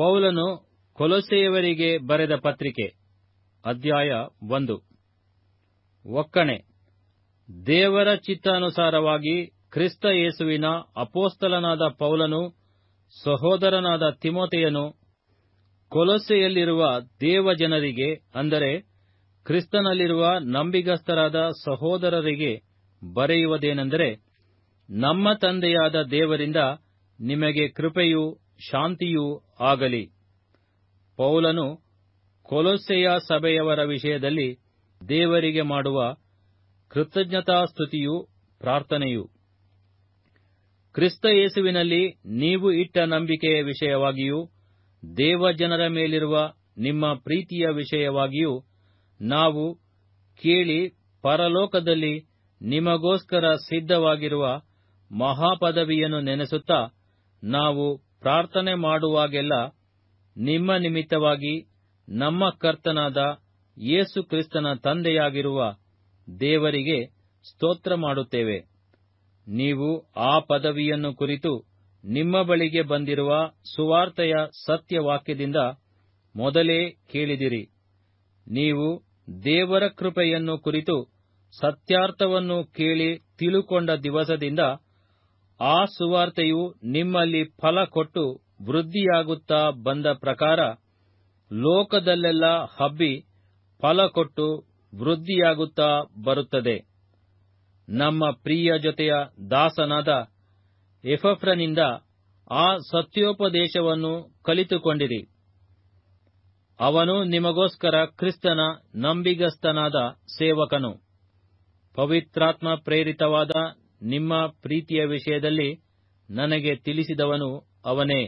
ಪೌಲನು ಕೊಲೊಸೆಯವರಿಗೆ ಬರೆದ ಪತ್ರಿಕೆ ಅಧ್ಯಾಯ ಒಂದು ಒಕ್ಕಣೆ ದೇವರ ಚಿತ್ತಾನುಸಾರವಾಗಿ ಕ್ರಿಸ್ತ ಯೇಸುವಿನ ಅಪೋಸ್ತಲನಾದ ಪೌಲನು ಸಹೋದರನಾದ ತಿಮೋತೆಯನು ಕೊಲೊಸೆಯಲ್ಲಿರುವ ದೇವ ಜನರಿಗೆ ಅಂದರೆ ಕ್ರಿಸ್ತನಲ್ಲಿರುವ ನಂಬಿಗಸ್ತರಾದ ಸಹೋದರರಿಗೆ ಬರೆಯುವುದೇನೆಂದರೆ ನಮ್ಮ ತಂದೆಯಾದ ದೇವರಿಂದ ನಿಮಗೆ ಕೃಪೆಯೂ ಶಾಂತಿಯೂ ಆಗಲಿ ಪೌಲನು ಕೊಲೊಸೆಯ ಸಭೆಯವರ ವಿಷಯದಲ್ಲಿ ದೇವರಿಗೆ ಮಾಡುವ ಕೃತಜ್ಞತಾ ಸ್ತುತಿಯು ಪ್ರಾರ್ಥನೆಯು ಕ್ರಿಸ್ತ ಯೇಸುವಿನಲ್ಲಿ ನೀವು ಇಟ್ಟ ನಂಬಿಕೆಯ ವಿಷಯವಾಗಿಯೂ ದೇವ ಜನರ ಮೇಲಿರುವ ನಿಮ್ಮ ಪ್ರೀತಿಯ ವಿಷಯವಾಗಿಯೂ ನಾವು ಕೇಳಿ ಪರಲೋಕದಲ್ಲಿ ನಿಮಗೋಸ್ಕರ ಸಿದ್ಧವಾಗಿರುವ ಮಹಾಪದವಿಯನ್ನು ನೆನೆಸುತ್ತಾ ನಾವು ಪ್ರಾರ್ಥನೆ ಮಾಡುವಾಗೆಲ್ಲ ನಿಮ್ಮ ನಿಮಿತ್ತವಾಗಿ ನಮ್ಮ ಕರ್ತನಾದ ಯೇಸು ಕ್ರಿಸ್ತನ ತಂದೆಯಾಗಿರುವ ದೇವರಿಗೆ ಸ್ತೋತ್ರ ಮಾಡುತ್ತೇವೆ ನೀವು ಆ ಪದವಿಯನ್ನು ಕುರಿತು ನಿಮ್ಮ ಬಳಿಗೆ ಬಂದಿರುವ ಸುವಾರ್ತೆಯ ಸತ್ಯವಾಕ್ಯದಿಂದ ಮೊದಲೇ ಕೇಳಿದಿರಿ ನೀವು ದೇವರ ಕೃಪೆಯನ್ನು ಕುರಿತು ಸತ್ಯಾರ್ಥವನ್ನು ಕೇಳಿ ತಿಳುಕೊಂಡ ದಿವಸದಿಂದ ಆ ಸುವಾರ್ತೆಯು ನಿಮ್ಮಲ್ಲಿ ಫಲ ಕೊಟ್ಟು ವೃದ್ಧಿಯಾಗುತ್ತಾ ಬಂದ ಪ್ರಕಾರ ಲೋಕದಲ್ಲೆಲ್ಲ ಹಬ್ಬಿ ಫಲ ಕೊಟ್ಟು ವೃದ್ಧಿಯಾಗುತ್ತಾ ಬರುತ್ತದೆ ನಮ್ಮ ಪ್ರಿಯ ಜೊತೆಯ ದಾಸನಾದ ಎಫ್ರನಿಂದ ಆ ಸತ್ಯೋಪದೇಶವನ್ನು ಕಲಿತುಕೊಂಡಿರಿ ಅವನು ನಿಮಗೋಸ್ಕರ ಕ್ರಿಸ್ತನ ನಂಬಿಗಸ್ತನಾದ ಸೇವಕನು ಪವಿತ್ರಾತ್ಮ ಪ್ರೇರಿತವಾದ ನಿಮ್ಮ ಪ್ರೀತಿಯ ವಿಷಯದಲ್ಲಿ ನನಗೆ ತಿಳಿಸಿದವನು ಅವನೇ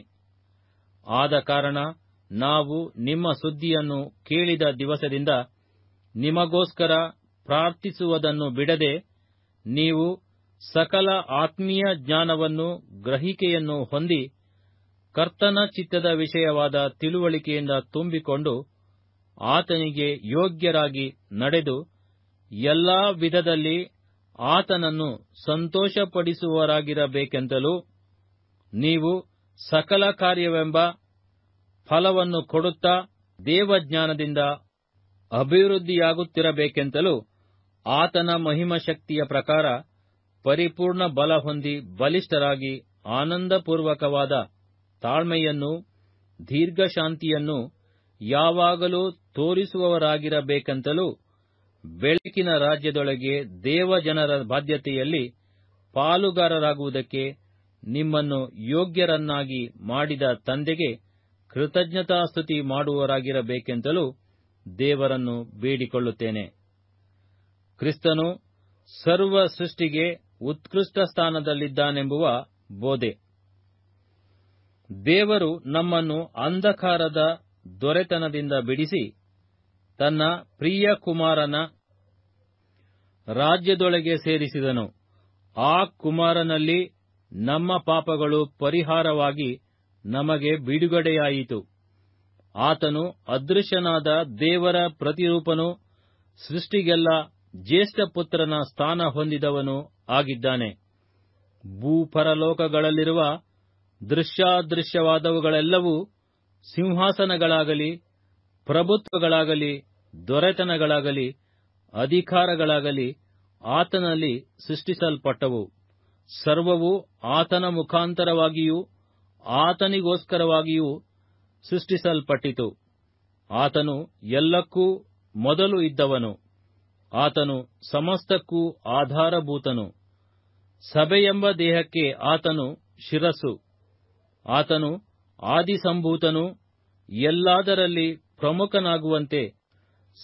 ಆದ ಕಾರಣ ನಾವು ನಿಮ್ಮ ಸುದ್ದಿಯನ್ನು ಕೇಳಿದ ದಿವಸದಿಂದ ನಿಮಗೋಸ್ಕರ ಪ್ರಾರ್ಥಿಸುವುದನ್ನು ಬಿಡದೆ ನೀವು ಸಕಲ ಆತ್ಮೀಯ ಜ್ಞಾನವನ್ನು ಗ್ರಹಿಕೆಯನ್ನು ಹೊಂದಿ ಕರ್ತನ ಚಿತ್ತದ ವಿಷಯವಾದ ತಿಳುವಳಿಕೆಯಿಂದ ತುಂಬಿಕೊಂಡು ಆತನಿಗೆ ಯೋಗ್ಯರಾಗಿ ನಡೆದು ಎಲ್ಲಾ ವಿಧದಲ್ಲಿ ಆತನನ್ನು ಸಂತೋಷಪಡಿಸುವರಾಗಿರಬೇಕೆಂತಲೂ ನೀವು ಸಕಲ ಕಾರ್ಯವೆಂಬ ಫಲವನ್ನು ಕೊಡುತ್ತಾ ದೇವಜ್ಞಾನದಿಂದ ಅಭಿವೃದ್ಧಿಯಾಗುತ್ತಿರಬೇಕೆಂತಲೂ ಆತನ ಮಹಿಮ ಶಕ್ತಿಯ ಪ್ರಕಾರ ಪರಿಪೂರ್ಣ ಬಲ ಹೊಂದಿ ಬಲಿಷ್ಠರಾಗಿ ಆನಂದಪೂರ್ವಕವಾದ ತಾಳ್ಮೆಯನ್ನು ದೀರ್ಘಶಾಂತಿಯನ್ನು ಯಾವಾಗಲೂ ತೋರಿಸುವವರಾಗಿರಬೇಕೆಂತಲೂ ಬೆಳಕಿನ ರಾಜ್ಯದೊಳಗೆ ದೇವಜನರ ಬಾಧ್ಯತೆಯಲ್ಲಿ ಪಾಲುಗಾರರಾಗುವುದಕ್ಕೆ ನಿಮ್ಮನ್ನು ಯೋಗ್ಯರನ್ನಾಗಿ ಮಾಡಿದ ತಂದೆಗೆ ಕೃತಜ್ಞತಾಸ್ತುತಿ ಮಾಡುವವರಾಗಿರಬೇಕೆಂತಲೂ ದೇವರನ್ನು ಬೇಡಿಕೊಳ್ಳುತ್ತೇನೆ ಕ್ರಿಸ್ತನು ಸರ್ವ ಸೃಷ್ಟಿಗೆ ಉತ್ಕೃಷ್ಟ ಸ್ಥಾನದಲ್ಲಿದ್ದಾನೆಂಬುವ ಬೋಧೆ ದೇವರು ನಮ್ಮನ್ನು ಅಂಧಕಾರದ ದೊರೆತನದಿಂದ ಬಿಡಿಸಿ ತನ್ನ ಪ್ರಿಯ ಕುಮಾರನ ರಾಜ್ಯದೊಳಗೆ ಸೇರಿಸಿದನು ಆ ಕುಮಾರನಲ್ಲಿ ನಮ್ಮ ಪಾಪಗಳು ಪರಿಹಾರವಾಗಿ ನಮಗೆ ಬಿಡುಗಡೆಯಾಯಿತು ಆತನು ಅದೃಶ್ಯನಾದ ದೇವರ ಪ್ರತಿರೂಪನು ಸೃಷ್ಟಿಗೆಲ್ಲ ಜ್ಯೇಷ್ಠ ಪುತ್ರನ ಸ್ಥಾನ ಹೊಂದಿದವನು ಆಗಿದ್ದಾನೆ ಭೂಪರಲೋಕಗಳಲ್ಲಿರುವ ದೃಶ್ಯಾದೃಶ್ಯವಾದವುಗಳೆಲ್ಲವೂ ಸಿಂಹಾಸನಗಳಾಗಲಿ ಪ್ರಭುತ್ವಗಳಾಗಲಿ ದೊರೆತನಗಳಾಗಲಿ ಅಧಿಕಾರಗಳಾಗಲಿ ಆತನಲ್ಲಿ ಸೃಷ್ಟಿಸಲ್ಪಟ್ಟವು ಸರ್ವವು ಆತನ ಮುಖಾಂತರವಾಗಿಯೂ ಆತನಿಗೋಸ್ಕರವಾಗಿಯೂ ಸೃಷ್ಟಿಸಲ್ಪಟ್ಟಿತು ಆತನು ಎಲ್ಲಕ್ಕೂ ಮೊದಲು ಇದ್ದವನು ಆತನು ಸಮಸ್ತಕ್ಕೂ ಆಧಾರಭೂತನು ಸಭೆಯೆಂಬ ದೇಹಕ್ಕೆ ಆತನು ಶಿರಸ್ಸು ಆತನು ಆದಿಸಂಭೂತನು ಎಲ್ಲಾದರಲ್ಲಿ ಪ್ರಮುಖನಾಗುವಂತೆ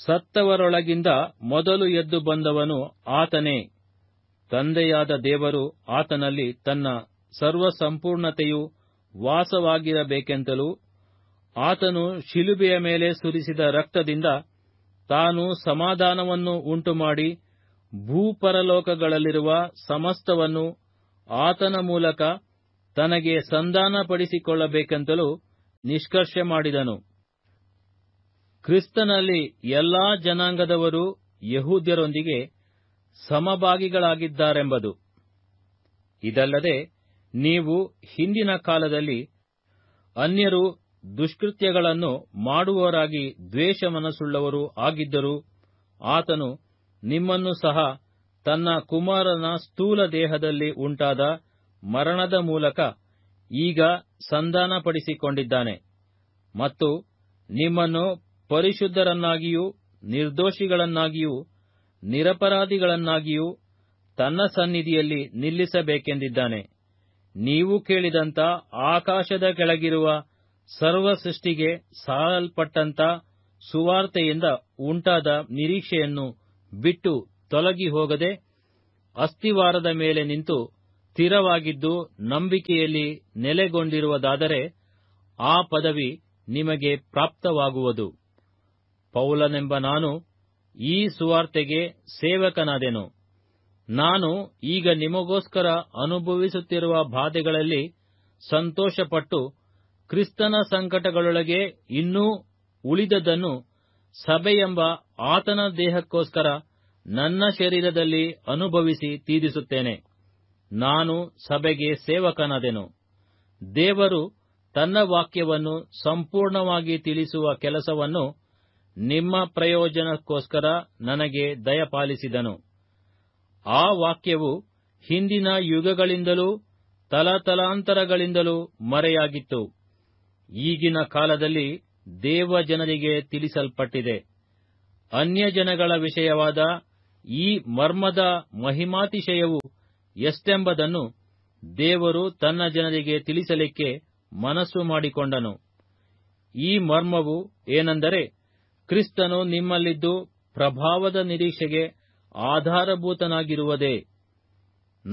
ಸತ್ತವರೊಳಗಿಂದ ಮೊದಲು ಎದ್ದು ಬಂದವನು ಆತನೇ ತಂದೆಯಾದ ದೇವರು ಆತನಲ್ಲಿ ತನ್ನ ಸರ್ವಸಂಪೂರ್ಣತೆಯು ವಾಸವಾಗಿರಬೇಕೆಂತಲೂ ಆತನು ಶಿಲುಬೆಯ ಮೇಲೆ ಸುರಿಸಿದ ರಕ್ತದಿಂದ ತಾನು ಸಮಾಧಾನವನ್ನು ಉಂಟುಮಾಡಿ ಭೂಪರಲೋಕಗಳಲ್ಲಿರುವ ಸಮಸ್ತವನ್ನು ಆತನ ಮೂಲಕ ತನಗೆ ಸಂಧಾನಪಡಿಸಿಕೊಳ್ಳಬೇಕೆಂತಲೂ ನಿಷ್ಕರ್ಷ ಮಾಡಿದನು ಕ್ರಿಸ್ತನಲ್ಲಿ ಎಲ್ಲಾ ಜನಾಂಗದವರು ಯಹೂದ್ಯರೊಂದಿಗೆ ಸಮಭಾಗಿಗಳಾಗಿದ್ದಾರೆಂಬುದು ಇದಲ್ಲದೆ ನೀವು ಹಿಂದಿನ ಕಾಲದಲ್ಲಿ ಅನ್ಯರು ದುಷ್ಕೃತ್ಯಗಳನ್ನು ಮಾಡುವವರಾಗಿ ದ್ವೇಷ ಮನಸ್ಸುಳ್ಳವರು ಆಗಿದ್ದರೂ ಆತನು ನಿಮ್ಮನ್ನು ಸಹ ತನ್ನ ಕುಮಾರನ ಸ್ಥೂಲ ದೇಹದಲ್ಲಿ ಉಂಟಾದ ಮರಣದ ಮೂಲಕ ಈಗ ಸಂಧಾನಪಡಿಸಿಕೊಂಡಿದ್ದಾನೆ ಮತ್ತು ನಿಮ್ಮನ್ನು ಪರಿಶುದ್ಧರನ್ನಾಗಿಯೂ ನಿರ್ದೋಷಿಗಳನ್ನಾಗಿಯೂ ನಿರಪರಾಧಿಗಳನ್ನಾಗಿಯೂ ತನ್ನ ಸನ್ನಿಧಿಯಲ್ಲಿ ನಿಲ್ಲಿಸಬೇಕೆಂದಿದ್ದಾನೆ ನೀವು ಕೇಳಿದಂತ ಆಕಾಶದ ಕೆಳಗಿರುವ ಸರ್ವ ಸೃಷ್ಟಿಗೆ ಸಾರಲ್ಪಟ್ಟಂಥ ಸುವಾರ್ತೆಯಿಂದ ಉಂಟಾದ ನಿರೀಕ್ಷೆಯನ್ನು ಬಿಟ್ಟು ತೊಲಗಿ ಹೋಗದೆ ಅಸ್ಥಿವಾರದ ಮೇಲೆ ನಿಂತು ಸ್ಥಿರವಾಗಿದ್ದು ನಂಬಿಕೆಯಲ್ಲಿ ನೆಲೆಗೊಂಡಿರುವುದಾದರೆ ಆ ಪದವಿ ನಿಮಗೆ ಪ್ರಾಪ್ತವಾಗುವುದು ಪೌಲನೆಂಬ ನಾನು ಈ ಸುವಾರ್ತೆಗೆ ಸೇವಕನಾದೆನು ನಾನು ಈಗ ನಿಮಗೋಸ್ಕರ ಅನುಭವಿಸುತ್ತಿರುವ ಬಾಧೆಗಳಲ್ಲಿ ಸಂತೋಷಪಟ್ಟು ಕ್ರಿಸ್ತನ ಸಂಕಟಗಳೊಳಗೆ ಇನ್ನೂ ಉಳಿದದನ್ನು ಸಭೆಯೆಂಬ ಆತನ ದೇಹಕ್ಕೋಸ್ಕರ ನನ್ನ ಶರೀರದಲ್ಲಿ ಅನುಭವಿಸಿ ತೀರಿಸುತ್ತೇನೆ ನಾನು ಸಭೆಗೆ ಸೇವಕನಾದೆನು ದೇವರು ತನ್ನ ವಾಕ್ಯವನ್ನು ಸಂಪೂರ್ಣವಾಗಿ ತಿಳಿಸುವ ಕೆಲಸವನ್ನು ನಿಮ್ಮ ಪ್ರಯೋಜನಕ್ಕೋಸ್ಕರ ನನಗೆ ದಯಪಾಲಿಸಿದನು ಆ ವಾಕ್ಯವು ಹಿಂದಿನ ಯುಗಗಳಿಂದಲೂ ತಲತಲಾಂತರಗಳಿಂದಲೂ ಮರೆಯಾಗಿತ್ತು ಈಗಿನ ಕಾಲದಲ್ಲಿ ದೇವ ಜನರಿಗೆ ತಿಳಿಸಲ್ಪಟ್ಟಿದೆ ಅನ್ಯ ಜನಗಳ ವಿಷಯವಾದ ಈ ಮರ್ಮದ ಮಹಿಮಾತಿಶಯವು ಎಷ್ಟೆಂಬುದನ್ನು ದೇವರು ತನ್ನ ಜನರಿಗೆ ತಿಳಿಸಲಿಕ್ಕೆ ಮನಸ್ಸು ಮಾಡಿಕೊಂಡನು ಈ ಮರ್ಮವು ಏನೆಂದರೆ ಕ್ರಿಸ್ತನು ನಿಮ್ಮಲ್ಲಿದ್ದು ಪ್ರಭಾವದ ನಿರೀಕ್ಷೆಗೆ ಆಧಾರಭೂತನಾಗಿರುವುದೇ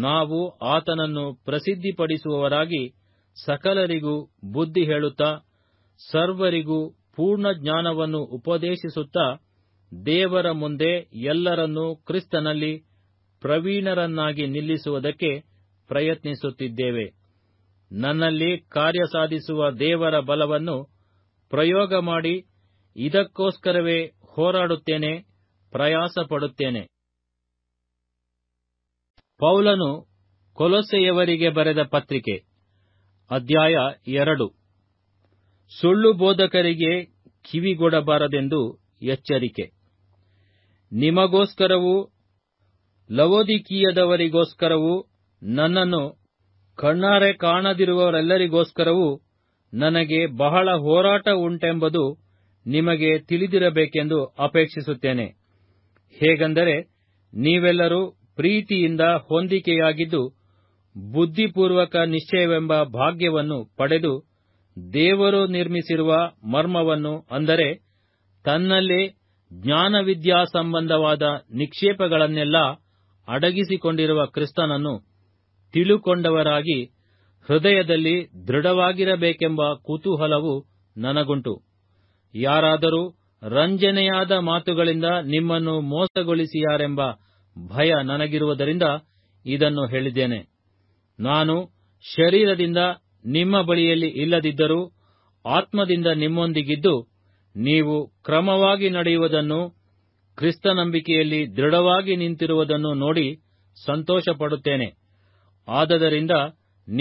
ನಾವು ಆತನನ್ನು ಪ್ರಸಿದ್ಧಿಪಡಿಸುವವರಾಗಿ ಸಕಲರಿಗೂ ಬುದ್ಧಿ ಹೇಳುತ್ತಾ ಸರ್ವರಿಗೂ ಪೂರ್ಣ ಜ್ಞಾನವನ್ನು ಉಪದೇಶಿಸುತ್ತಾ ದೇವರ ಮುಂದೆ ಎಲ್ಲರನ್ನೂ ಕ್ರಿಸ್ತನಲ್ಲಿ ಪ್ರವೀಣರನ್ನಾಗಿ ನಿಲ್ಲಿಸುವುದಕ್ಕೆ ಪ್ರಯತ್ನಿಸುತ್ತಿದ್ದೇವೆ ನನ್ನಲ್ಲಿ ಕಾರ್ಯ ಸಾಧಿಸುವ ದೇವರ ಬಲವನ್ನು ಪ್ರಯೋಗ ಮಾಡಿ ಇದಕ್ಕೋಸ್ಕರವೇ ಹೋರಾಡುತ್ತೇನೆ ಪ್ರಯಾಸ ಪಡುತ್ತೇನೆ ಪೌಲನು ಕೊಲೊಸೆಯವರಿಗೆ ಬರೆದ ಪತ್ರಿಕೆ ಅಧ್ಯಾಯ ಎರಡು ಸುಳ್ಳು ಬೋಧಕರಿಗೆ ಕಿವಿಗೊಡಬಾರದೆಂದು ಎಚ್ಚರಿಕೆ ನಿಮಗೋಸ್ಕರವೂ ಲವೋದಿಕೀಯದವರಿಗೋಸ್ಕರವೂ ನನ್ನನ್ನು ಕಣ್ಣಾರೆ ಕಾಣದಿರುವವರೆಲ್ಲರಿಗೋಸ್ಕರವೂ ನನಗೆ ಬಹಳ ಹೋರಾಟ ಉಂಟೆಂಬುದು ನಿಮಗೆ ತಿಳಿದಿರಬೇಕೆಂದು ಅಪೇಕ್ಷಿಸುತ್ತೇನೆ ಹೇಗೆಂದರೆ ನೀವೆಲ್ಲರೂ ಪ್ರೀತಿಯಿಂದ ಹೊಂದಿಕೆಯಾಗಿದ್ದು ಬುದ್ಧಿಪೂರ್ವಕ ನಿಶ್ಚಯವೆಂಬ ಭಾಗ್ಯವನ್ನು ಪಡೆದು ದೇವರು ನಿರ್ಮಿಸಿರುವ ಮರ್ಮವನ್ನು ಅಂದರೆ ತನ್ನಲ್ಲೇ ಜ್ಞಾನವಿದ್ಯಾ ಸಂಬಂಧವಾದ ನಿಕ್ಷೇಪಗಳನ್ನೆಲ್ಲ ಅಡಗಿಸಿಕೊಂಡಿರುವ ಕ್ರಿಸ್ತನನ್ನು ತಿಳುಕೊಂಡವರಾಗಿ ಹೃದಯದಲ್ಲಿ ದೃಢವಾಗಿರಬೇಕೆಂಬ ಕುತೂಹಲವು ನನಗುಂಟು ಯಾರಾದರೂ ರಂಜನೆಯಾದ ಮಾತುಗಳಿಂದ ನಿಮ್ಮನ್ನು ಮೋಸಗೊಳಿಸಿಯಾರೆಂಬ ಭಯ ನನಗಿರುವುದರಿಂದ ಇದನ್ನು ಹೇಳಿದ್ದೇನೆ ನಾನು ಶರೀರದಿಂದ ನಿಮ್ಮ ಬಳಿಯಲ್ಲಿ ಇಲ್ಲದಿದ್ದರೂ ಆತ್ಮದಿಂದ ನಿಮ್ಮೊಂದಿಗಿದ್ದು ನೀವು ಕ್ರಮವಾಗಿ ನಡೆಯುವುದನ್ನು ಕ್ರಿಸ್ತ ನಂಬಿಕೆಯಲ್ಲಿ ದೃಢವಾಗಿ ನಿಂತಿರುವುದನ್ನು ನೋಡಿ ಸಂತೋಷಪಡುತ್ತೇನೆ ಆದ್ದರಿಂದ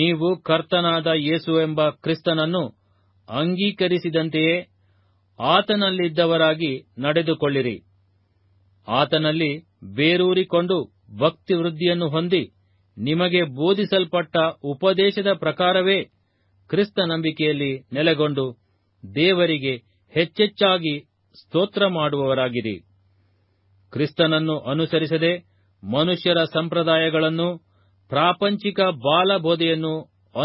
ನೀವು ಕರ್ತನಾದ ಎಂಬ ಕ್ರಿಸ್ತನನ್ನು ಅಂಗೀಕರಿಸಿದಂತೆಯೇ ಆತನಲ್ಲಿದ್ದವರಾಗಿ ನಡೆದುಕೊಳ್ಳಿರಿ ಆತನಲ್ಲಿ ಬೇರೂರಿಕೊಂಡು ಭಕ್ತಿ ವೃದ್ಧಿಯನ್ನು ಹೊಂದಿ ನಿಮಗೆ ಬೋಧಿಸಲ್ಪಟ್ಟ ಉಪದೇಶದ ಪ್ರಕಾರವೇ ಕ್ರಿಸ್ತ ನಂಬಿಕೆಯಲ್ಲಿ ನೆಲೆಗೊಂಡು ದೇವರಿಗೆ ಹೆಚ್ಚೆಚ್ಚಾಗಿ ಸ್ತೋತ್ರ ಮಾಡುವವರಾಗಿರಿ ಕ್ರಿಸ್ತನನ್ನು ಅನುಸರಿಸದೆ ಮನುಷ್ಯರ ಸಂಪ್ರದಾಯಗಳನ್ನು ಪ್ರಾಪಂಚಿಕ ಬಾಲಬೋಧೆಯನ್ನು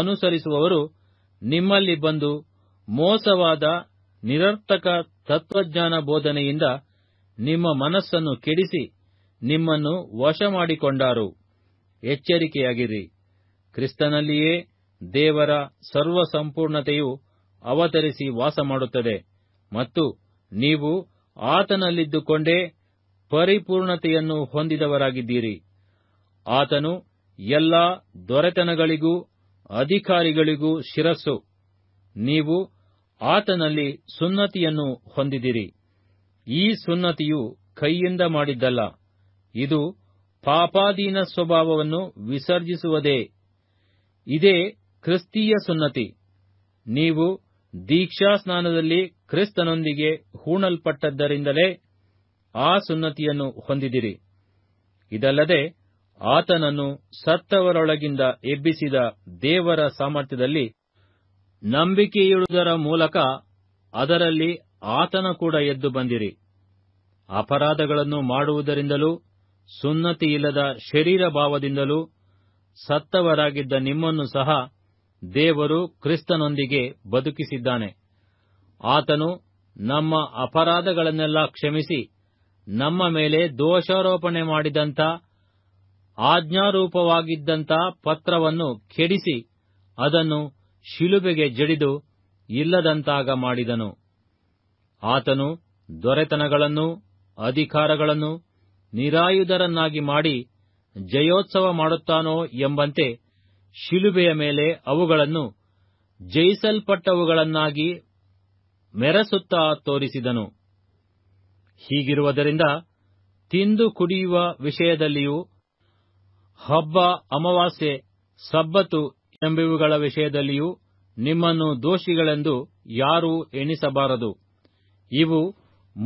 ಅನುಸರಿಸುವವರು ನಿಮ್ಮಲ್ಲಿ ಬಂದು ಮೋಸವಾದ ನಿರರ್ಥಕ ತತ್ವಜ್ಞಾನ ಬೋಧನೆಯಿಂದ ನಿಮ್ಮ ಮನಸ್ಸನ್ನು ಕೆಡಿಸಿ ನಿಮ್ಮನ್ನು ವಶ ಮಾಡಿಕೊಂಡರು ಎಚ್ಚರಿಕೆಯಾಗಿರಿ ಕ್ರಿಸ್ತನಲ್ಲಿಯೇ ದೇವರ ಸರ್ವಸಂಪೂರ್ಣತೆಯು ಅವತರಿಸಿ ವಾಸ ಮಾಡುತ್ತದೆ ಮತ್ತು ನೀವು ಆತನಲ್ಲಿದ್ದುಕೊಂಡೇ ಪರಿಪೂರ್ಣತೆಯನ್ನು ಹೊಂದಿದವರಾಗಿದ್ದೀರಿ ಆತನು ಎಲ್ಲ ದೊರೆತನಗಳಿಗೂ ಅಧಿಕಾರಿಗಳಿಗೂ ಶಿರಸ್ಸು ನೀವು ಆತನಲ್ಲಿ ಸುನ್ನತಿಯನ್ನು ಹೊಂದಿದಿರಿ ಈ ಸುನ್ನತಿಯು ಕೈಯಿಂದ ಮಾಡಿದ್ದಲ್ಲ ಇದು ಪಾಪಾಧೀನ ಸ್ವಭಾವವನ್ನು ವಿಸರ್ಜಿಸುವುದೇ ಇದೇ ಕ್ರಿಸ್ತೀಯ ಸುನ್ನತಿ ನೀವು ದೀಕ್ಷಾ ಸ್ನಾನದಲ್ಲಿ ಕ್ರಿಸ್ತನೊಂದಿಗೆ ಹೂಣಲ್ಪಟ್ಟದ್ದರಿಂದಲೇ ಆ ಸುನ್ನತಿಯನ್ನು ಹೊಂದಿದಿರಿ ಇದಲ್ಲದೆ ಆತನನ್ನು ಸತ್ತವರೊಳಗಿಂದ ಎಬ್ಬಿಸಿದ ದೇವರ ಸಾಮರ್ಥ್ಯದಲ್ಲಿ ನಂಬಿಕೆಯಿಡುವುದರ ಮೂಲಕ ಅದರಲ್ಲಿ ಆತನ ಕೂಡ ಎದ್ದು ಬಂದಿರಿ ಅಪರಾಧಗಳನ್ನು ಮಾಡುವುದರಿಂದಲೂ ಸುನ್ನತಿಯಿಲ್ಲದ ಶರೀರ ಭಾವದಿಂದಲೂ ಸತ್ತವರಾಗಿದ್ದ ನಿಮ್ಮನ್ನು ಸಹ ದೇವರು ಕ್ರಿಸ್ತನೊಂದಿಗೆ ಬದುಕಿಸಿದ್ದಾನೆ ಆತನು ನಮ್ಮ ಅಪರಾಧಗಳನ್ನೆಲ್ಲ ಕ್ಷಮಿಸಿ ನಮ್ಮ ಮೇಲೆ ದೋಷಾರೋಪಣೆ ಮಾಡಿದಂಥ ಆಜ್ಞಾರೂಪವಾಗಿದ್ದಂಥ ಪತ್ರವನ್ನು ಕೆಡಿಸಿ ಅದನ್ನು ಶಿಲುಬೆಗೆ ಜಡಿದು ಇಲ್ಲದಂತಾಗ ಮಾಡಿದನು ಆತನು ದೊರೆತನಗಳನ್ನು ಅಧಿಕಾರಗಳನ್ನು ನಿರಾಯುಧರನ್ನಾಗಿ ಮಾಡಿ ಜಯೋತ್ಸವ ಮಾಡುತ್ತಾನೋ ಎಂಬಂತೆ ಶಿಲುಬೆಯ ಮೇಲೆ ಅವುಗಳನ್ನು ಜಯಿಸಲ್ಪಟ್ಟವುಗಳನ್ನಾಗಿ ಮೆರೆಸುತ್ತಾ ತೋರಿಸಿದನು ಹೀಗಿರುವುದರಿಂದ ತಿಂದು ಕುಡಿಯುವ ವಿಷಯದಲ್ಲಿಯೂ ಹಬ್ಬ ಅಮಾವಾಸ್ಯೆ ಸಬ್ಬತು ಎಂಬಿವುಗಳ ವಿಷಯದಲ್ಲಿಯೂ ನಿಮ್ಮನ್ನು ದೋಷಿಗಳೆಂದು ಯಾರೂ ಎಣಿಸಬಾರದು ಇವು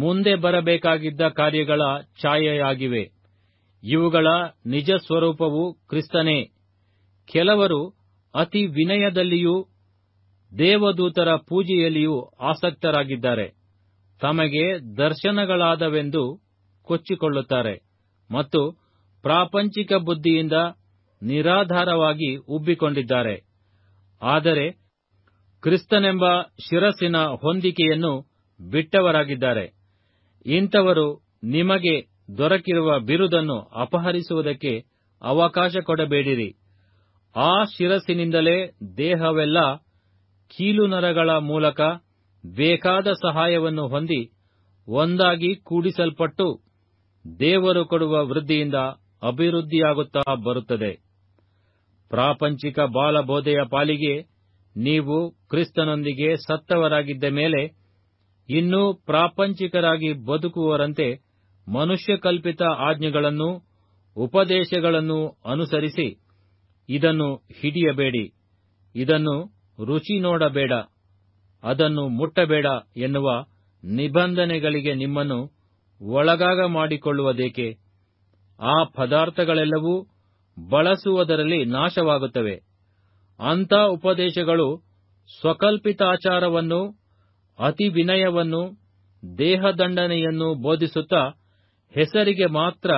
ಮುಂದೆ ಬರಬೇಕಾಗಿದ್ದ ಕಾರ್ಯಗಳ ಛಾಯೆಯಾಗಿವೆ ಇವುಗಳ ನಿಜ ಸ್ವರೂಪವು ಕ್ರಿಸ್ತನೇ ಕೆಲವರು ಅತಿ ವಿನಯದಲ್ಲಿಯೂ ದೇವದೂತರ ಪೂಜೆಯಲ್ಲಿಯೂ ಆಸಕ್ತರಾಗಿದ್ದಾರೆ ತಮಗೆ ದರ್ಶನಗಳಾದವೆಂದು ಕೊಚ್ಚಿಕೊಳ್ಳುತ್ತಾರೆ ಮತ್ತು ಪ್ರಾಪಂಚಿಕ ಬುದ್ಧಿಯಿಂದ ನಿರಾಧಾರವಾಗಿ ಉಬ್ಬಿಕೊಂಡಿದ್ದಾರೆ ಆದರೆ ಕ್ರಿಸ್ತನೆಂಬ ಶಿರಸ್ಸಿನ ಹೊಂದಿಕೆಯನ್ನು ಬಿಟ್ಟವರಾಗಿದ್ದಾರೆ ಇಂಥವರು ನಿಮಗೆ ದೊರಕಿರುವ ಬಿರುದನ್ನು ಅಪಹರಿಸುವುದಕ್ಕೆ ಅವಕಾಶ ಕೊಡಬೇಡಿರಿ ಆ ಶಿರಸ್ಸಿನಿಂದಲೇ ದೇಹವೆಲ್ಲ ಕೀಲುನರಗಳ ಮೂಲಕ ಬೇಕಾದ ಸಹಾಯವನ್ನು ಹೊಂದಿ ಒಂದಾಗಿ ಕೂಡಿಸಲ್ಪಟ್ಟು ದೇವರು ಕೊಡುವ ವೃದ್ಧಿಯಿಂದ ಅಭಿವೃದ್ಧಿಯಾಗುತ್ತಾ ಬರುತ್ತದೆ ಪ್ರಾಪಂಚಿಕ ಬಾಲಬೋಧೆಯ ಪಾಲಿಗೆ ನೀವು ಕ್ರಿಸ್ತನೊಂದಿಗೆ ಸತ್ತವರಾಗಿದ್ದ ಮೇಲೆ ಇನ್ನೂ ಪ್ರಾಪಂಚಿಕರಾಗಿ ಬದುಕುವರಂತೆ ಮನುಷ್ಯಕಲ್ಪಿತ ಆಜ್ಞೆಗಳನ್ನು ಉಪದೇಶಗಳನ್ನು ಅನುಸರಿಸಿ ಇದನ್ನು ಹಿಡಿಯಬೇಡಿ ಇದನ್ನು ರುಚಿ ನೋಡಬೇಡ ಅದನ್ನು ಮುಟ್ಟಬೇಡ ಎನ್ನುವ ನಿಬಂಧನೆಗಳಿಗೆ ನಿಮ್ಮನ್ನು ಒಳಗಾಗ ಮಾಡಿಕೊಳ್ಳುವುದೇಕೆ ಆ ಪದಾರ್ಥಗಳೆಲ್ಲವೂ ಬಳಸುವುದರಲ್ಲಿ ನಾಶವಾಗುತ್ತವೆ ಅಂಥ ಉಪದೇಶಗಳು ಸ್ವಕಲ್ಪಿತ ಆಚಾರವನ್ನು ಅತಿ ವಿನಯವನ್ನು ದೇಹದಂಡನೆಯನ್ನು ಬೋಧಿಸುತ್ತಾ ಹೆಸರಿಗೆ ಮಾತ್ರ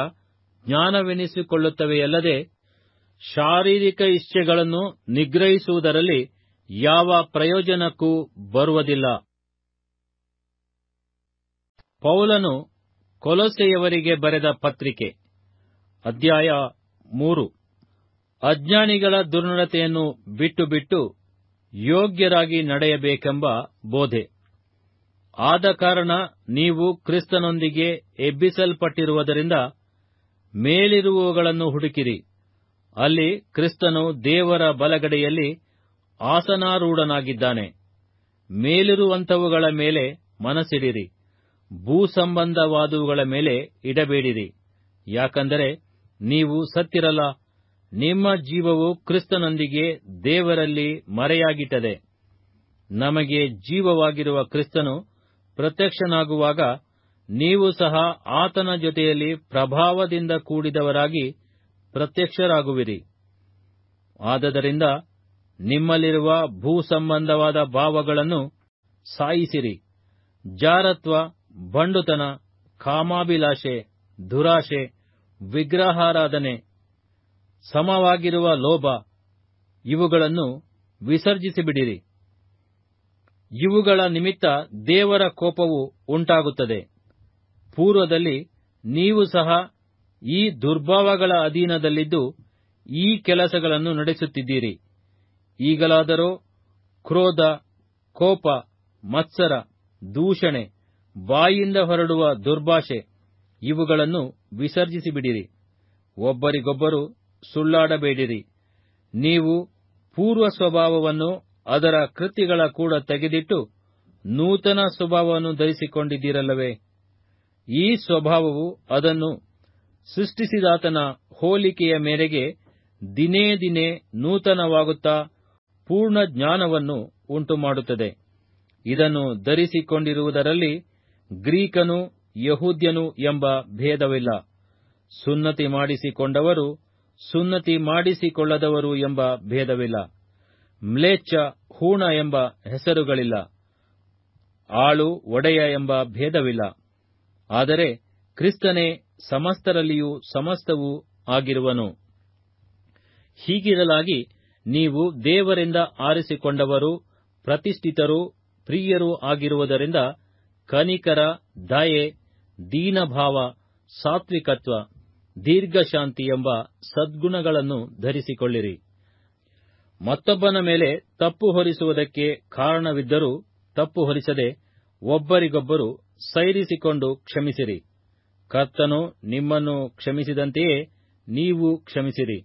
ಜ್ಞಾನವೆನಿಸಿಕೊಳ್ಳುತ್ತವೆಯಲ್ಲದೆ ಶಾರೀರಿಕ ಇಚ್ಛೆಗಳನ್ನು ನಿಗ್ರಹಿಸುವುದರಲ್ಲಿ ಯಾವ ಪ್ರಯೋಜನಕ್ಕೂ ಬರುವುದಿಲ್ಲ ಪೌಲನು ಕೊಲೊಸೆಯವರಿಗೆ ಬರೆದ ಪತ್ರಿಕೆ ಅಧ್ಯಾಯ ಮೂರು ಅಜ್ಞಾನಿಗಳ ದುರ್ನಡತೆಯನ್ನು ಬಿಟ್ಟು ಬಿಟ್ಟು ಯೋಗ್ಯರಾಗಿ ನಡೆಯಬೇಕೆಂಬ ಬೋಧೆ ಆದ ಕಾರಣ ನೀವು ಕ್ರಿಸ್ತನೊಂದಿಗೆ ಎಬ್ಬಿಸಲ್ಪಟ್ಟಿರುವುದರಿಂದ ಮೇಲಿರುವವುಗಳನ್ನು ಹುಡುಕಿರಿ ಅಲ್ಲಿ ಕ್ರಿಸ್ತನು ದೇವರ ಬಲಗಡೆಯಲ್ಲಿ ಆಸನಾರೂಢನಾಗಿದ್ದಾನೆ ಮೇಲಿರುವಂಥವುಗಳ ಮೇಲೆ ಮನಸ್ಸಿಡಿರಿ ಭೂ ಮೇಲೆ ಇಡಬೇಡಿರಿ ಯಾಕಂದರೆ ನೀವು ಸತ್ತಿರಲ್ಲ ನಿಮ್ಮ ಜೀವವು ಕ್ರಿಸ್ತನೊಂದಿಗೆ ದೇವರಲ್ಲಿ ಮರೆಯಾಗಿಟ್ಟದೆ ನಮಗೆ ಜೀವವಾಗಿರುವ ಕ್ರಿಸ್ತನು ಪ್ರತ್ಯಕ್ಷನಾಗುವಾಗ ನೀವು ಸಹ ಆತನ ಜೊತೆಯಲ್ಲಿ ಪ್ರಭಾವದಿಂದ ಕೂಡಿದವರಾಗಿ ಪ್ರತ್ಯಕ್ಷರಾಗುವಿರಿ ಆದ್ದರಿಂದ ನಿಮ್ಮಲ್ಲಿರುವ ಭೂ ಸಂಬಂಧವಾದ ಭಾವಗಳನ್ನು ಸಾಯಿಸಿರಿ ಜಾರತ್ವ ಬಂಡುತನ ಕಾಮಾಭಿಲಾಷೆ ದುರಾಶೆ ವಿಗ್ರಹಾರಾಧನೆ ಸಮವಾಗಿರುವ ಲೋಭ ಇವುಗಳನ್ನು ವಿಸರ್ಜಿಸಿಬಿಡಿರಿ ಇವುಗಳ ನಿಮಿತ್ತ ದೇವರ ಕೋಪವು ಉಂಟಾಗುತ್ತದೆ ಪೂರ್ವದಲ್ಲಿ ನೀವು ಸಹ ಈ ದುರ್ಭಾವಗಳ ಅಧೀನದಲ್ಲಿದ್ದು ಈ ಕೆಲಸಗಳನ್ನು ನಡೆಸುತ್ತಿದ್ದೀರಿ ಈಗಲಾದರೂ ಕ್ರೋಧ ಕೋಪ ಮತ್ಸರ ದೂಷಣೆ ಬಾಯಿಂದ ಹೊರಡುವ ದುರ್ಭಾಷೆ ಇವುಗಳನ್ನು ವಿಸರ್ಜಿಸಿಬಿಡಿರಿ ಒಬ್ಬರಿಗೊಬ್ಬರು ಸುಳ್ಳಾಡಬೇಡಿರಿ ನೀವು ಪೂರ್ವ ಸ್ವಭಾವವನ್ನು ಅದರ ಕೃತಿಗಳ ಕೂಡ ತೆಗೆದಿಟ್ಟು ನೂತನ ಸ್ವಭಾವವನ್ನು ಧರಿಸಿಕೊಂಡಿದ್ದೀರಲ್ಲವೇ ಈ ಸ್ವಭಾವವು ಅದನ್ನು ಸೃಷ್ಟಿಸಿದಾತನ ಹೋಲಿಕೆಯ ಮೇರೆಗೆ ದಿನೇ ದಿನೇ ನೂತನವಾಗುತ್ತಾ ಪೂರ್ಣ ಜ್ಞಾನವನ್ನು ಉಂಟುಮಾಡುತ್ತದೆ ಇದನ್ನು ಧರಿಸಿಕೊಂಡಿರುವುದರಲ್ಲಿ ಗ್ರೀಕನು ಯಹೂದ್ಯನು ಎಂಬ ಭೇದವಿಲ್ಲ ಸುನ್ನತಿ ಮಾಡಿಸಿಕೊಂಡವರು ಸುನ್ನತಿ ಮಾಡಿಸಿಕೊಳ್ಳದವರು ಎಂಬ ಭೇದವಿಲ್ಲ ಮ್ಲೇಚ್ಛ ಹೂಣ ಎಂಬ ಹೆಸರುಗಳಿಲ್ಲ ಆಳು ಒಡೆಯ ಎಂಬ ಭೇದವಿಲ್ಲ ಆದರೆ ಕ್ರಿಸ್ತನೇ ಸಮಸ್ತರಲ್ಲಿಯೂ ಸಮಸ್ತವೂ ಆಗಿರುವನು ಹೀಗಿರಲಾಗಿ ನೀವು ದೇವರಿಂದ ಆರಿಸಿಕೊಂಡವರು ಪ್ರತಿಷ್ಠಿತರು ಪ್ರಿಯರೂ ಆಗಿರುವುದರಿಂದ ಕನಿಕರ ದಯೆ ದೀನಭಾವ ಸಾತ್ವಿಕತ್ವ ದೀರ್ಘಶಾಂತಿ ಎಂಬ ಸದ್ಗುಣಗಳನ್ನು ಧರಿಸಿಕೊಳ್ಳಿರಿ ಮತ್ತೊಬ್ಬನ ಮೇಲೆ ತಪ್ಪು ಹೊರಿಸುವುದಕ್ಕೆ ಕಾರಣವಿದ್ದರೂ ತಪ್ಪು ಹೊರಿಸದೆ ಒಬ್ಬರಿಗೊಬ್ಬರು ಸೈರಿಸಿಕೊಂಡು ಕ್ಷಮಿಸಿರಿ ಕರ್ತನು ನಿಮ್ಮನ್ನು ಕ್ಷಮಿಸಿದಂತೆಯೇ ನೀವು ಕ್ಷಮಿಸಿರಿ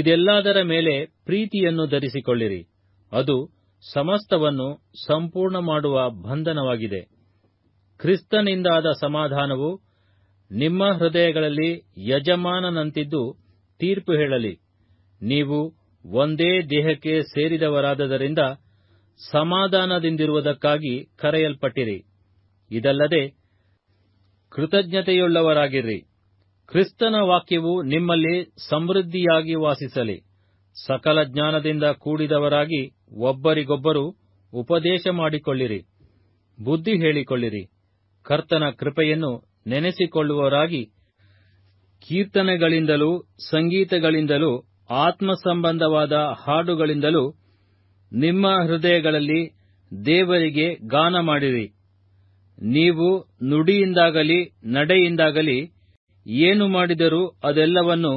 ಇದೆಲ್ಲದರ ಮೇಲೆ ಪ್ರೀತಿಯನ್ನು ಧರಿಸಿಕೊಳ್ಳಿರಿ ಅದು ಸಮಸ್ತವನ್ನು ಸಂಪೂರ್ಣ ಮಾಡುವ ಬಂಧನವಾಗಿದೆ ಕ್ರಿಸ್ತನಿಂದಾದ ಸಮಾಧಾನವು ನಿಮ್ಮ ಹೃದಯಗಳಲ್ಲಿ ಯಜಮಾನನಂತಿದ್ದು ತೀರ್ಪು ಹೇಳಲಿ ನೀವು ಒಂದೇ ದೇಹಕ್ಕೆ ಸೇರಿದವರಾದದರಿಂದ ಸಮಾಧಾನದಿಂದಿರುವುದಕ್ಕಾಗಿ ಕರೆಯಲ್ಪಟ್ಟಿರಿ ಇದಲ್ಲದೆ ಕೃತಜ್ಞತೆಯುಳ್ಳವರಾಗಿರ್ರಿ ಕ್ರಿಸ್ತನ ವಾಕ್ಯವು ನಿಮ್ಮಲ್ಲಿ ಸಮೃದ್ಧಿಯಾಗಿ ವಾಸಿಸಲಿ ಸಕಲ ಜ್ಞಾನದಿಂದ ಕೂಡಿದವರಾಗಿ ಒಬ್ಬರಿಗೊಬ್ಬರು ಉಪದೇಶ ಮಾಡಿಕೊಳ್ಳಿರಿ ಬುದ್ಧಿ ಹೇಳಿಕೊಳ್ಳಿರಿ ಕರ್ತನ ಕೃಪೆಯನ್ನು ನೆನೆಸಿಕೊಳ್ಳುವವರಾಗಿ ಕೀರ್ತನೆಗಳಿಂದಲೂ ಸಂಗೀತಗಳಿಂದಲೂ ಆತ್ಮ ಸಂಬಂಧವಾದ ಹಾಡುಗಳಿಂದಲೂ ನಿಮ್ಮ ಹೃದಯಗಳಲ್ಲಿ ದೇವರಿಗೆ ಗಾನ ಮಾಡಿರಿ ನೀವು ನುಡಿಯಿಂದಾಗಲಿ ನಡೆಯಿಂದಾಗಲಿ ಏನು ಮಾಡಿದರೂ ಅದೆಲ್ಲವನ್ನು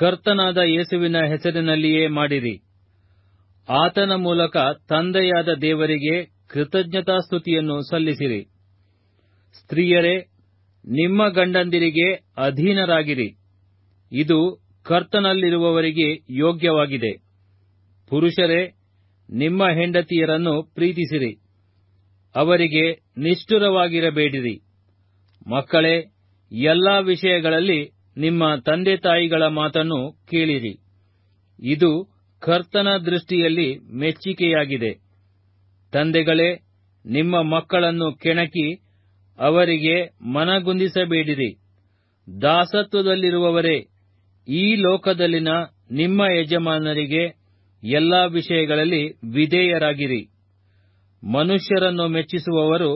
ಕರ್ತನಾದ ಯೇಸುವಿನ ಹೆಸರಿನಲ್ಲಿಯೇ ಮಾಡಿರಿ ಆತನ ಮೂಲಕ ತಂದೆಯಾದ ದೇವರಿಗೆ ಕೃತಜ್ಞತಾ ಸ್ತುತಿಯನ್ನು ಸಲ್ಲಿಸಿರಿ ಸ್ತ್ರೀಯರೇ ನಿಮ್ಮ ಗಂಡಂದಿರಿಗೆ ಅಧೀನರಾಗಿರಿ ಇದು ಕರ್ತನಲ್ಲಿರುವವರಿಗೆ ಯೋಗ್ಯವಾಗಿದೆ ಪುರುಷರೇ ನಿಮ್ಮ ಹೆಂಡತಿಯರನ್ನು ಪ್ರೀತಿಸಿರಿ ಅವರಿಗೆ ನಿಷ್ಠುರವಾಗಿರಬೇಡಿರಿ ಮಕ್ಕಳೇ ಎಲ್ಲಾ ವಿಷಯಗಳಲ್ಲಿ ನಿಮ್ಮ ತಂದೆ ತಾಯಿಗಳ ಮಾತನ್ನು ಕೇಳಿರಿ ಇದು ಕರ್ತನ ದೃಷ್ಟಿಯಲ್ಲಿ ಮೆಚ್ಚಿಕೆಯಾಗಿದೆ ತಂದೆಗಳೇ ನಿಮ್ಮ ಮಕ್ಕಳನ್ನು ಕೆಣಕಿ ಅವರಿಗೆ ಮನಗುಂದಿಸಬೇಡಿರಿ ದಾಸತ್ವದಲ್ಲಿರುವವರೇ ಈ ಲೋಕದಲ್ಲಿನ ನಿಮ್ಮ ಯಜಮಾನರಿಗೆ ಎಲ್ಲಾ ವಿಷಯಗಳಲ್ಲಿ ವಿಧೇಯರಾಗಿರಿ ಮನುಷ್ಯರನ್ನು ಮೆಚ್ಚಿಸುವವರು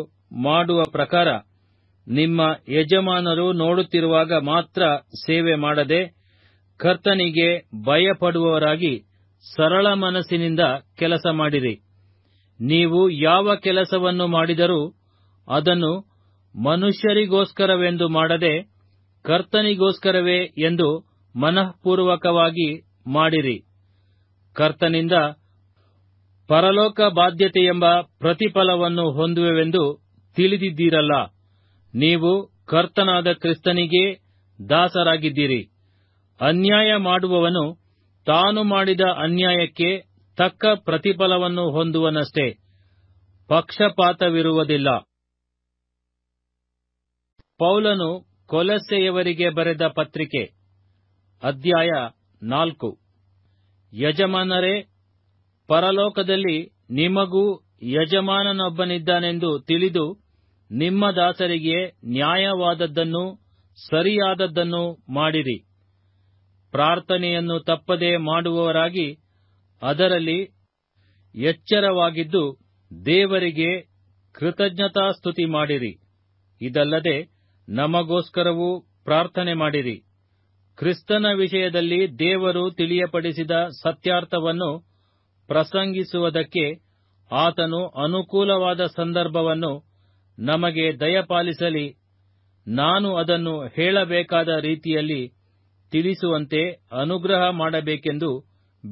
ಮಾಡುವ ಪ್ರಕಾರ ನಿಮ್ಮ ಯಜಮಾನರು ನೋಡುತ್ತಿರುವಾಗ ಮಾತ್ರ ಸೇವೆ ಮಾಡದೆ ಕರ್ತನಿಗೆ ಭಯಪಡುವವರಾಗಿ ಸರಳ ಮನಸ್ಸಿನಿಂದ ಕೆಲಸ ಮಾಡಿರಿ ನೀವು ಯಾವ ಕೆಲಸವನ್ನು ಮಾಡಿದರೂ ಅದನ್ನು ಮನುಷ್ಯರಿಗೋಸ್ಕರವೆಂದು ಮಾಡದೆ ಕರ್ತನಿಗೋಸ್ಕರವೇ ಎಂದು ಮನಃಪೂರ್ವಕವಾಗಿ ಮಾಡಿರಿ ಕರ್ತನಿಂದ ಪರಲೋಕ ಬಾಧ್ಯತೆಯೆಂಬ ಪ್ರತಿಫಲವನ್ನು ಹೊಂದುವೆವೆಂದು ತಿಳಿದಿದ್ದೀರಲ್ಲ ನೀವು ಕರ್ತನಾದ ಕ್ರಿಸ್ತನಿಗೆ ದಾಸರಾಗಿದ್ದೀರಿ ಅನ್ಯಾಯ ಮಾಡುವವನು ತಾನು ಮಾಡಿದ ಅನ್ಯಾಯಕ್ಕೆ ತಕ್ಕ ಪ್ರತಿಫಲವನ್ನು ಹೊಂದುವನಷ್ಟೇ ಪಕ್ಷಪಾತವಿರುವುದಿಲ್ಲ ಪೌಲನು ಕೊಲಸೆಯವರಿಗೆ ಬರೆದ ಪತ್ರಿಕೆ ಅಧ್ಯಾಯ ನಾಲ್ಕು ಯಜಮಾನರೇ ಪರಲೋಕದಲ್ಲಿ ನಿಮಗೂ ಯಜಮಾನನೊಬ್ಬನಿದ್ದಾನೆಂದು ತಿಳಿದು ನಿಮ್ಮ ದಾಸರಿಗೆ ನ್ಯಾಯವಾದದ್ದನ್ನು ಸರಿಯಾದದ್ದನ್ನು ಮಾಡಿರಿ ಪ್ರಾರ್ಥನೆಯನ್ನು ತಪ್ಪದೇ ಮಾಡುವವರಾಗಿ ಅದರಲ್ಲಿ ಎಚ್ಚರವಾಗಿದ್ದು ದೇವರಿಗೆ ಕೃತಜ್ಞತಾ ಸ್ತುತಿ ಮಾಡಿರಿ ಇದಲ್ಲದೆ ನಮಗೋಸ್ಕರವೂ ಪ್ರಾರ್ಥನೆ ಮಾಡಿರಿ ಕ್ರಿಸ್ತನ ವಿಷಯದಲ್ಲಿ ದೇವರು ತಿಳಿಯಪಡಿಸಿದ ಸತ್ಯಾರ್ಥವನ್ನು ಪ್ರಸಂಗಿಸುವುದಕ್ಕೆ ಆತನು ಅನುಕೂಲವಾದ ಸಂದರ್ಭವನ್ನು ನಮಗೆ ದಯಪಾಲಿಸಲಿ ನಾನು ಅದನ್ನು ಹೇಳಬೇಕಾದ ರೀತಿಯಲ್ಲಿ ತಿಳಿಸುವಂತೆ ಅನುಗ್ರಹ ಮಾಡಬೇಕೆಂದು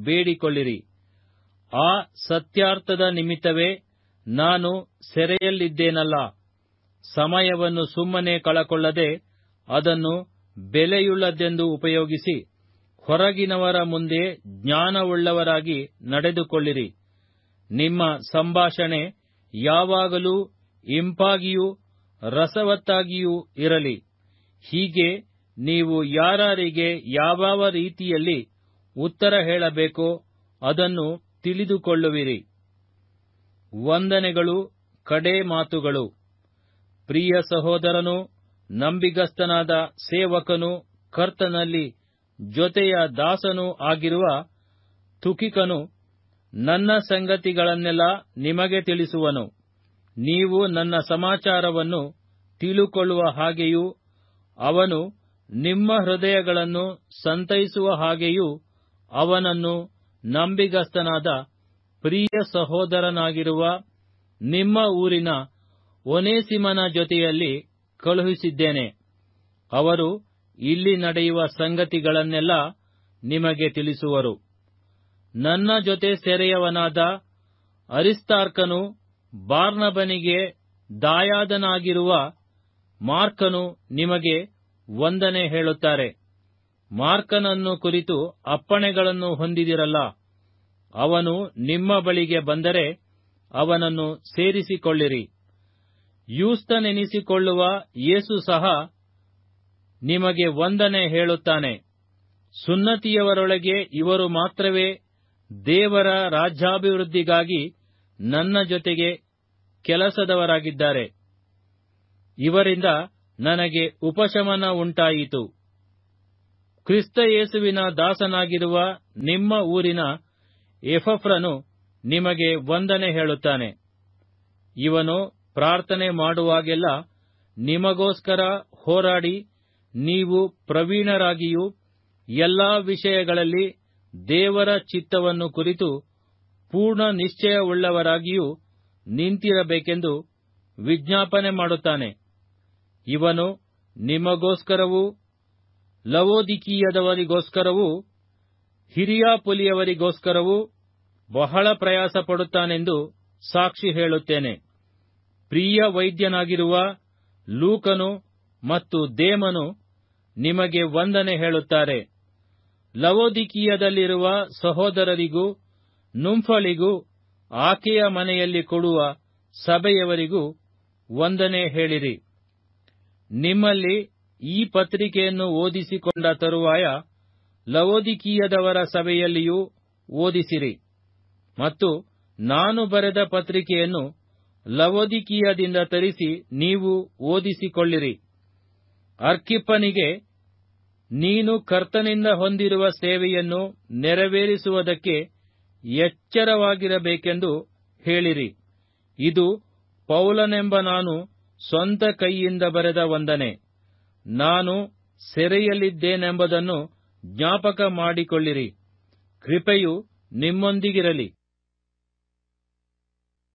ಬೇಡಿಕೊಳ್ಳಿರಿ ಆ ಸತ್ಯಾರ್ಥದ ನಿಮಿತ್ತವೇ ನಾನು ಸೆರೆಯಲ್ಲಿದ್ದೇನಲ್ಲ ಸಮಯವನ್ನು ಸುಮ್ಮನೆ ಕಳಕೊಳ್ಳದೆ ಅದನ್ನು ಬೆಲೆಯುಳ್ಳದೆಂದು ಉಪಯೋಗಿಸಿ ಹೊರಗಿನವರ ಮುಂದೆ ಜ್ಞಾನವುಳ್ಳವರಾಗಿ ನಡೆದುಕೊಳ್ಳಿರಿ ನಿಮ್ಮ ಸಂಭಾಷಣೆ ಯಾವಾಗಲೂ ಇಂಪಾಗಿಯೂ ರಸವತ್ತಾಗಿಯೂ ಇರಲಿ ಹೀಗೆ ನೀವು ಯಾರಿಗೆ ಯಾವ ರೀತಿಯಲ್ಲಿ ಉತ್ತರ ಹೇಳಬೇಕೋ ಅದನ್ನು ತಿಳಿದುಕೊಳ್ಳುವಿರಿ ವಂದನೆಗಳು ಕಡೇ ಮಾತುಗಳು ಪ್ರಿಯ ಸಹೋದರನು ನಂಬಿಗಸ್ತನಾದ ಸೇವಕನು ಕರ್ತನಲ್ಲಿ ಜೊತೆಯ ದಾಸನೂ ಆಗಿರುವ ತುಕಿಕನು ನನ್ನ ಸಂಗತಿಗಳನ್ನೆಲ್ಲ ನಿಮಗೆ ತಿಳಿಸುವನು ನೀವು ನನ್ನ ಸಮಾಚಾರವನ್ನು ತಿಳುಕೊಳ್ಳುವ ಹಾಗೆಯೂ ಅವನು ನಿಮ್ಮ ಹೃದಯಗಳನ್ನು ಸಂತೈಸುವ ಹಾಗೆಯೂ ಅವನನ್ನು ನಂಬಿಗಸ್ತನಾದ ಪ್ರಿಯ ಸಹೋದರನಾಗಿರುವ ನಿಮ್ಮ ಊರಿನ ಒನೇಸಿಮನ ಜೊತೆಯಲ್ಲಿ ಕಳುಹಿಸಿದ್ದೇನೆ ಅವರು ಇಲ್ಲಿ ನಡೆಯುವ ಸಂಗತಿಗಳನ್ನೆಲ್ಲ ನಿಮಗೆ ತಿಳಿಸುವರು ನನ್ನ ಜೊತೆ ಸೆರೆಯವನಾದ ಅರಿಸ್ತಾರ್ಕನು ಬಾರ್ನಬನಿಗೆ ದಾಯಾದನಾಗಿರುವ ಮಾರ್ಕನು ನಿಮಗೆ ವಂದನೆ ಹೇಳುತ್ತಾರೆ ಮಾರ್ಕನನ್ನು ಕುರಿತು ಅಪ್ಪಣೆಗಳನ್ನು ಹೊಂದಿದಿರಲ್ಲ ಅವನು ನಿಮ್ಮ ಬಳಿಗೆ ಬಂದರೆ ಅವನನ್ನು ಸೇರಿಸಿಕೊಳ್ಳಿರಿ ಯೂಸ್ತನೆನಿಸಿಕೊಳ್ಳುವ ಯೇಸು ಸಹ ನಿಮಗೆ ವಂದನೆ ಹೇಳುತ್ತಾನೆ ಸುನ್ನತಿಯವರೊಳಗೆ ಇವರು ಮಾತ್ರವೇ ದೇವರ ರಾಜ್ಯಾಭಿವೃದ್ಧಿಗಾಗಿ ನನ್ನ ಜೊತೆಗೆ ಕೆಲಸದವರಾಗಿದ್ದಾರೆ ಇವರಿಂದ ನನಗೆ ಉಪಶಮನ ಉಂಟಾಯಿತು ಕ್ರಿಸ್ತ ಯೇಸುವಿನ ದಾಸನಾಗಿರುವ ನಿಮ್ಮ ಊರಿನ ಎಫಫ್ರನು ನಿಮಗೆ ವಂದನೆ ಹೇಳುತ್ತಾನೆ ಇವನು ಪ್ರಾರ್ಥನೆ ಮಾಡುವಾಗೆಲ್ಲ ನಿಮಗೋಸ್ಕರ ಹೋರಾಡಿ ನೀವು ಪ್ರವೀಣರಾಗಿಯೂ ಎಲ್ಲಾ ವಿಷಯಗಳಲ್ಲಿ ದೇವರ ಚಿತ್ತವನ್ನು ಕುರಿತು ಪೂರ್ಣ ನಿಶ್ಚಯವುಳ್ಳವರಾಗಿಯೂ ನಿಂತಿರಬೇಕೆಂದು ವಿಜ್ಞಾಪನೆ ಮಾಡುತ್ತಾನೆ ಇವನು ನಿಮಗೋಸ್ಕರವೂ ಲವೋದಿಕೀಯದವರಿಗೋಸ್ಕರವೂ ಹಿರಿಯ ಪುಲಿಯವರಿಗೋಸ್ಕರವೂ ಬಹಳ ಪ್ರಯಾಸ ಪಡುತ್ತಾನೆಂದು ಸಾಕ್ಷಿ ಹೇಳುತ್ತೇನೆ ಪ್ರಿಯ ವೈದ್ಯನಾಗಿರುವ ಲೂಕನು ಮತ್ತು ದೇಮನು ನಿಮಗೆ ವಂದನೆ ಹೇಳುತ್ತಾರೆ ಲವೋದಿಕೀಯದಲ್ಲಿರುವ ಸಹೋದರರಿಗೂ ನುಂಫಳಿಗೂ ಆಕೆಯ ಮನೆಯಲ್ಲಿ ಕೊಡುವ ಸಭೆಯವರಿಗೂ ವಂದನೆ ಹೇಳಿರಿ ನಿಮ್ಮಲ್ಲಿ ಈ ಪತ್ರಿಕೆಯನ್ನು ಓದಿಸಿಕೊಂಡ ತರುವಾಯ ಲವೋದಿಕೀಯದವರ ಸಭೆಯಲ್ಲಿಯೂ ಓದಿಸಿರಿ ಮತ್ತು ನಾನು ಬರೆದ ಪತ್ರಿಕೆಯನ್ನು ಲವೋದಿಕೀಯದಿಂದ ತರಿಸಿ ನೀವು ಓದಿಸಿಕೊಳ್ಳಿರಿ ಅರ್ಕಿಪ್ಪನಿಗೆ ನೀನು ಕರ್ತನಿಂದ ಹೊಂದಿರುವ ಸೇವೆಯನ್ನು ನೆರವೇರಿಸುವುದಕ್ಕೆ ಎಚ್ಚರವಾಗಿರಬೇಕೆಂದು ಹೇಳಿರಿ ಇದು ಪೌಲನೆಂಬ ನಾನು ಸ್ವಂತ ಕೈಯಿಂದ ಬರೆದ ವಂದನೆ ನಾನು ಸೆರೆಯಲ್ಲಿದ್ದೇನೆಂಬುದನ್ನು ಜ್ಞಾಪಕ ಮಾಡಿಕೊಳ್ಳಿರಿ ಕೃಪೆಯು ನಿಮ್ಮೊಂದಿಗಿರಲಿ